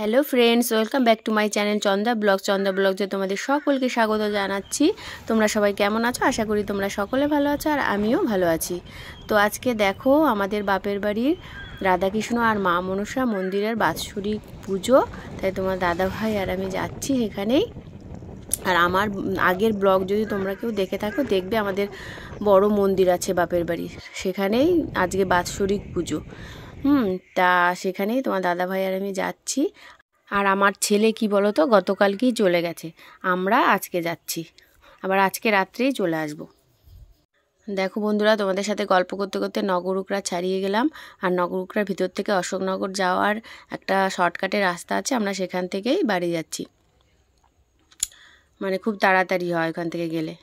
hello friends welcome back to my channel Chanda blog Chanda blog যে তোমাদের সকলকে স্বাগত জানাচ্ছি তোমরা সবাই কেমন আছো আশা করি তোমরা সকলে ভালো আছো আর আমিও ভালো আছি তো আজকে দেখো আমাদের বাপের বাড়ির রাধাকৃষ্ণ আর মা মনসা মন্দিরের বাৎসরিক পুজো তাই তোমার দাদা ভাই আর আমি যাচ্ছি এখানেই আর আমার আগের ব্লগ যদি তোমরা কেউ দেখে থাকো দেখবে আমাদের বড় মন্দির আছে বাপের বাড়ির সেখানেই আজকে বাৎসরিক পুজো হুম তা সেখানেই তোমার দাদাভাই আর আমি যাচ্ছি আর আমার ছেলে কি বলো তো গতকালকেই চলে গেছে আমরা আজকে যাচ্ছি আবার আজকে রাত্রেই চলে আসব দেখো বন্ধুরা তোমাদের সাথে গল্প করতে করতে নগরুকরা ছাড়িয়ে গেলাম আর নগরুকরা ভিতর থেকে অশোকনগর যাওয়ার একটা শর্টকাটে রাস্তা আছে আমরা সেখান থেকেই বাড়ি যাচ্ছি মানে খুব তাড়াতাড়ি হয় ওখান থেকে গেলে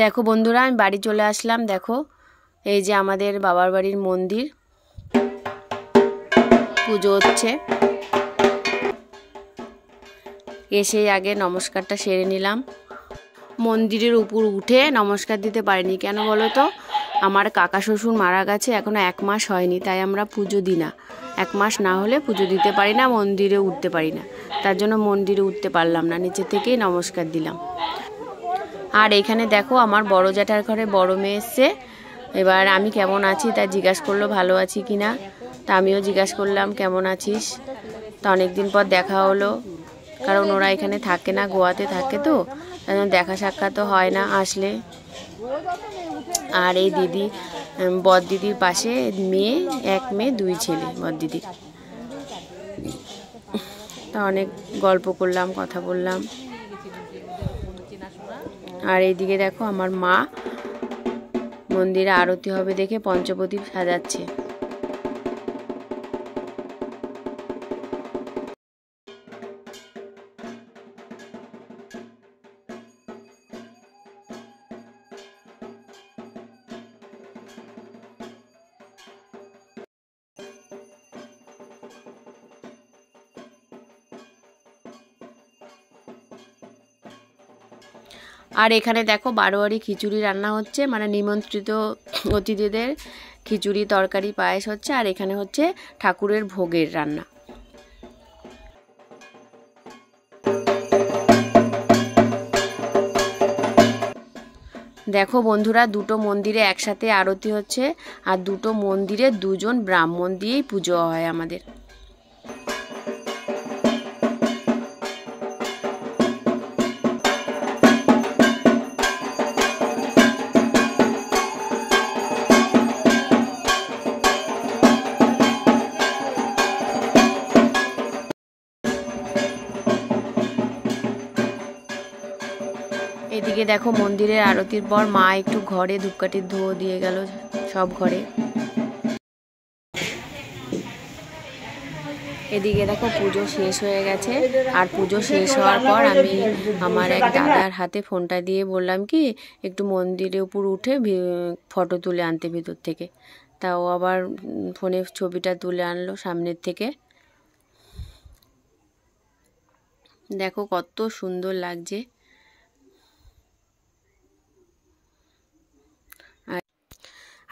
দেখো বন্ধুরা আমি বাড়ি চলে আসলাম দেখো এই যে আমাদের বাবার বাড়ির মন্দির পুজো হচ্ছে এসে আগে নমস্কারটা সেরে নিলাম মন্দিরের উপর উঠে নমস্কার দিতে পারিনি কেন বলো তো আমার কাকা শ্বশুর মারা গেছে এখনও এক মাস হয়নি তাই আমরা পুজো দিই না এক মাস না হলে পুজো দিতে পারি না মন্দিরে উঠতে পারি না তার জন্য মন্দিরে উঠতে পারলাম না নিচে থেকেই নমস্কার দিলাম আর এখানে দেখো আমার বড় জ্যাঠার ঘরে বড় মেয়ে এসছে এবার আমি কেমন আছি তা জিজ্ঞাসা করলো ভালো আছি কি না তা আমিও জিজ্ঞাসা করলাম কেমন আছিস তা অনেকদিন পর দেখা হলো কারণ ওরা এখানে থাকে না গোয়াতে থাকে তো দেখা সাক্ষাৎ তো হয় না আসলে আর এই দিদি বর দিদির পাশে মেয়ে এক মেয়ে দুই ছেলে বর দিদির তা অনেক গল্প করলাম কথা বললাম আর এইদিকে দেখো আমার মা মন্দিরে আরতি হবে দেখে পঞ্চপ্রদীপ সাজাচ্ছে আর এখানে দেখো বারোয়ারি খিচুড়ি রান্না হচ্ছে মানে নিমন্ত্রিত অতিথিদের খিচুড়ি তরকারি পায়েস হচ্ছে আর এখানে হচ্ছে ঠাকুরের ভোগের রান্না দেখো বন্ধুরা দুটো মন্দিরে একসাথে আরতি হচ্ছে আর দুটো মন্দিরে দুজন ব্রাহ্মণ দিয়েই পুজো হয় আমাদের এদিকে দেখো মন্দিরের আরতির পর মা একটু ঘরে ধূপকাঠির ধোঁয়া দিয়ে গেল সব ঘরে এদিকে দেখো পুজো শেষ হয়ে গেছে আর পুজো শেষ হওয়ার পর আমি আমার এক দাদার হাতে ফোনটা দিয়ে বললাম কি একটু মন্দিরের উপর উঠে ফটো তুলে আনতে ভিতর থেকে তাও আবার ফোনে ছবিটা তুলে আনলো সামনের থেকে দেখো কত সুন্দর লাগছে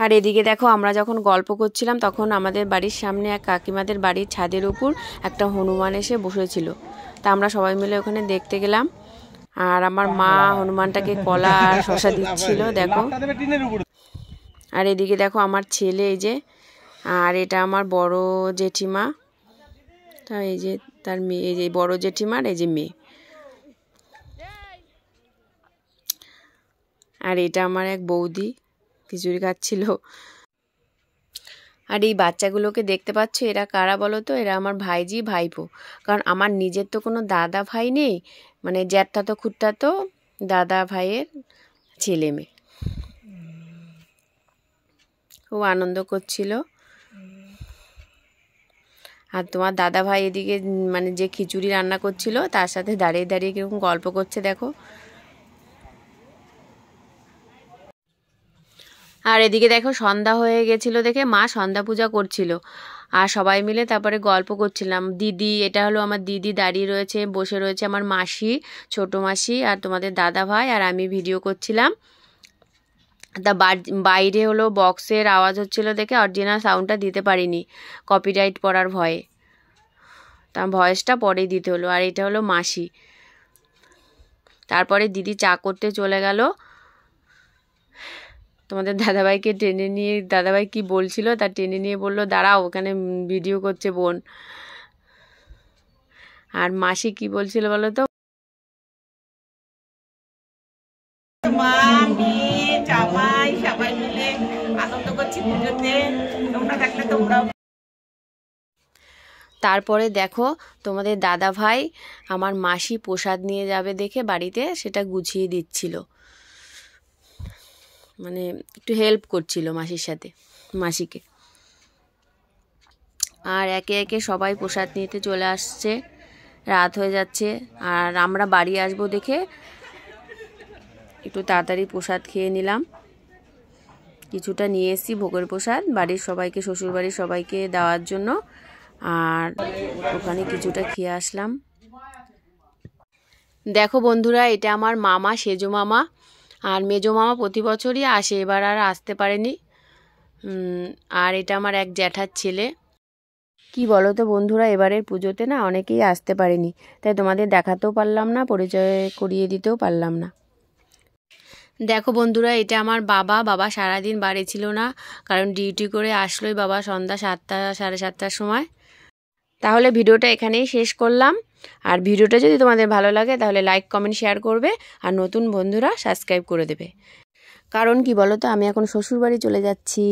আর এদিকে দেখো আমরা যখন গল্প করছিলাম তখন আমাদের বাড়ির সামনে এক কাকিমাদের বাড়ির ছাদের উপর একটা হনুমান এসে বসেছিল তা আমরা সবাই মিলে ওখানে দেখতে গেলাম আর আমার মা হনুমানটাকে কলা আর শশা দিচ্ছিল দেখো আর এদিকে দেখো আমার ছেলে এই যে আর এটা আমার বড় জেঠিমা তা এই যে তার মেয়ে এই যে বড় জেঠিমার এই যে মেয়ে আর এটা আমার এক বৌদি খিচুড়ি খাচ্ছিল আর এই বাচ্চাগুলোকে দেখতে পাচ্ছ এরা কারা বলো তো এরা আমার ভাইজি ভাইপো কারণ আমার নিজের তো কোনো দাদা ভাই নেই মানে জ্যাঠা তো খুট্টা তো দাদা ভাইয়ের ছেলে মেয়ে খুব আনন্দ করছিল আর তোমার দাদা ভাই এদিকে মানে যে খিচুড়ি রান্না করছিল তার সাথে দাঁড়িয়ে দাঁড়িয়ে কীরকম গল্প করছে দেখো আর এদিকে দেখো সন্ধ্যা হয়ে গেছিলো দেখে মা সন্ধ্যা পূজা করছিল আর সবাই মিলে তারপরে গল্প করছিলাম দিদি এটা হলো আমার দিদি দাঁড়িয়ে রয়েছে বসে রয়েছে আমার মাসি ছোট মাসি আর তোমাদের দাদা ভাই আর আমি ভিডিও করছিলাম তা বাইরে হলো বক্সের আওয়াজ হচ্ছিল দেখে অরিজিনাল সাউন্ডটা দিতে পারিনি কপিরাইট পড়ার ভয়ে তার ভয়েসটা পরেই দিতে হলো আর এটা হলো মাসি তারপরে দিদি চা করতে চলে গেলো তোমাদের দাদাভাইকে টেনে নিয়ে দাদাভাই কি বলছিল তা টেনে নিয়ে বলল দাঁড়াও ওখানে ভিডিও করছে বোন আর মাসি কি বলছিল বলো তো তারপরে দেখো তোমাদের দাদা ভাই আমার মাসি প্রসাদ নিয়ে যাবে দেখে বাড়িতে সেটা গুছিয়ে দিচ্ছিল মানে একটু হেল্প করছিল মাসির সাথে মাসিকে আর একে একে সবাই প্রসাদ নিতে চলে আসছে রাত হয়ে যাচ্ছে আর আমরা বাড়ি আসব দেখে একটু তাড়াতাড়ি প্রসাদ খেয়ে নিলাম কিছুটা নিয়ে এসেছি ভোগের প্রসাদ বাড়ির সবাইকে শ্বশুরবাড়ির সবাইকে দেওয়ার জন্য আর ওখানে কিছুটা খেয়ে আসলাম দেখো বন্ধুরা এটা আমার মামা সেজো মামা আর মেজো মামা প্রতি বছরই আসে এবার আর আসতে পারেনি আর এটা আমার এক জ্যাঠার ছেলে কি বলো তো বন্ধুরা এবারের পুজোতে না অনেকেই আসতে পারেনি তাই তোমাদের দেখাতেও পারলাম না পরিচয় করিয়ে দিতেও পারলাম না দেখো বন্ধুরা এটা আমার বাবা বাবা সারাদিন বাড়ি ছিল না কারণ ডিউটি করে আসলোই বাবা সন্ধ্যা সাতটা সাড়ে সাতটার সময় তাহলে ভিডিওটা এখানেই শেষ করলাম আর ভিডিওটা যদি তোমাদের ভালো লাগে তাহলে লাইক কমেন্ট শেয়ার করবে আর নতুন বন্ধুরা সাবস্ক্রাইব করে দেবে কারণ কি বলো তো আমি এখন শ্বশুরবাড়ি চলে যাচ্ছি